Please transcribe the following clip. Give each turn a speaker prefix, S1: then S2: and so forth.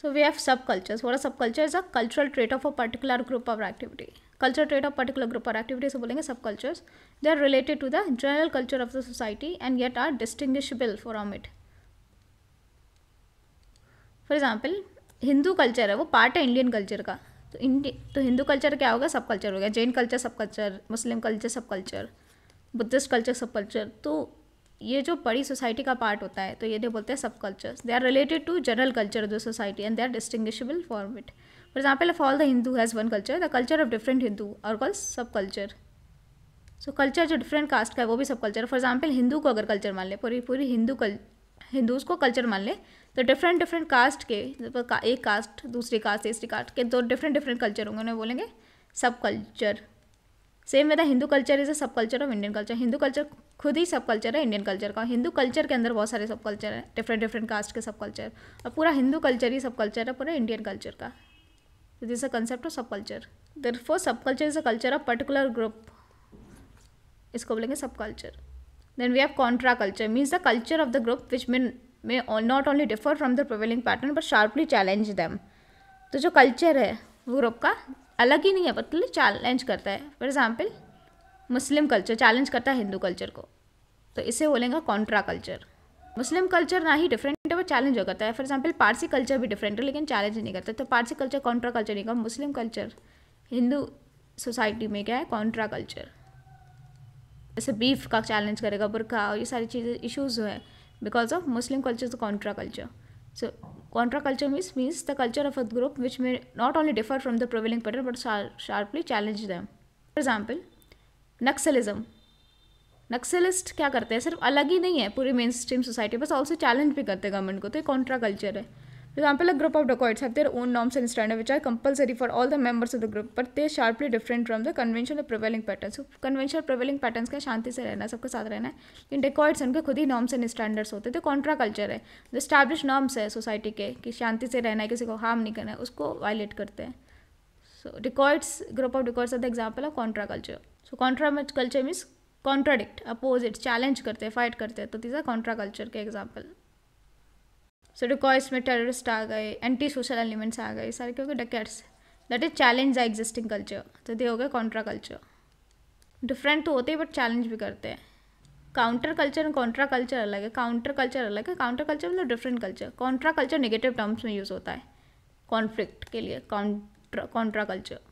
S1: So we have subcultures. What a subculture is a cultural trait of a particular group or activity. Cultural trait of particular group or activity से बोलेंगे subcultures. They are related to the general culture of the society and yet are distinguishable from it. For example Hindu culture है वो part है Indian culture का तो India तो Hindu culture क्या होगा सब कल्चर हो गया Jain culture subculture Muslim culture subculture Buddhist culture subculture तो ये जो बड़ी सोसाइटी का पार्ट होता है तो ये जो बोलते हैं subcultures they are related to general culture of the society and they are distinguishable form it for example of all the Hindu has one culture the culture of different Hindu और call subculture so culture जो different caste का है वो भी सब culture for example Hindu को अगर culture मान लें पूरी पूरी हिंदू कल हिंदूज़ को कल्चर मान लें तो डिफरेंट डिफरेंट कास्ट के मतलब एक कास्ट दूसरी कास्ट तीसरी कास्ट के दो डिफरेंट डिफरेंट कल्चर होंगे उन्हें बोलेंगे subculture same way Hindu culture is a subculture of Indian culture Hindu culture खुद ही सब कल्चर है इंडियन कल्चर का हिंदू कल्चर के अंदर बहुत सारे सब कल्चर है डिफरेंट डिफरेंट कास्ट के सब कल्चर और पूरा हिंदू कल्चर ही सब कल्चर है पूरा इंडियन कल्चर का this a concept of subculture therefore subculture is a culture of particular group इसको बोलेंगे subculture then we have contraculture means the culture of the group which mean may not only differ from the prevailing pattern but sharply challenge them तो जो culture है वो group का अलग ही नहीं है मतलब चैलेंज करता है for example Muslim culture challenge करता है हिंदू कल्चर को तो इसे बोलेंगे कॉन्ट्रा कल्चर मुस्लिम कल्चर ना ही डिफरेंट है वो चैलेंज हो करता है फॉर एग्जाम्पल पारसी कल्चर भी डिफरेंट है लेकिन चैलेंज नहीं करता तो पारसी कल्चर कॉन्ट्रा कल्चर नहीं का मुस्लिम कल्चर हिंदू सोसाइटी में क्या है कॉन्ट्रा कल्चर जैसे बीफ का चैलेंज करेगा बुरखा और ये सारी चीज़ें इशूज़ हुए because of Muslim culture Contra culture सो Contraculture means, means the culture of a group which may not only differ from the prevailing pattern but shar sharply challenge them. For example, Naxalism. Naxalist क्या करते हैं सिर्फ अलग ही नहीं है पूरी मेन स्ट्रीम सोसाइटी बस ऑल्सो चैलेंज भी करते हैं गवर्नमेंट को तो ये कॉन्ट्रा कल्चर है example a group of of have their own norms and standard which are compulsory for all the members of the group but they sharply different from the convention of prevailing patterns. So, conventional prevailing का शांति से रहना सबके साथ रहना है लेकिन डेकॉइड्स उनके खुद ही नॉर्म्स एंड स्टैंडर्ड्स होते थे कॉन्ट्रा कल्चर है जो स्टैब्लिश नॉर्म्स है सोसाइटी के कि शांति से रहना है किसी को हार्म नहीं करना है उसको वायलेट करते हैं so dacoits group of dacoits are the example of Contra culture so contraculture means contradict opposite challenge करते हैं फाइट करते हैं तो दीज आर कॉन्ट्रा कल्चर के एग्जाम्पल सो डिकॉइस में टेररिस्ट आ गए एंटी सोशल एलिमेंट्स आ गए सारे क्योंकि dacoits that is challenge the existing culture तो दे हो गए कॉन्ट्रा कल्चर डिफरेंट तो होते ही बट चैलेंज भी करते हैं counterculture and contraculture अलग है काउंटर कल्चर अलग है काउंटर कल्चर मतलब different culture Contra contraculture negative terms में यूज़ होता है कॉन्फ्लिक्ट के लिए कॉन्ट्रा कॉन्ट्रा कल्चर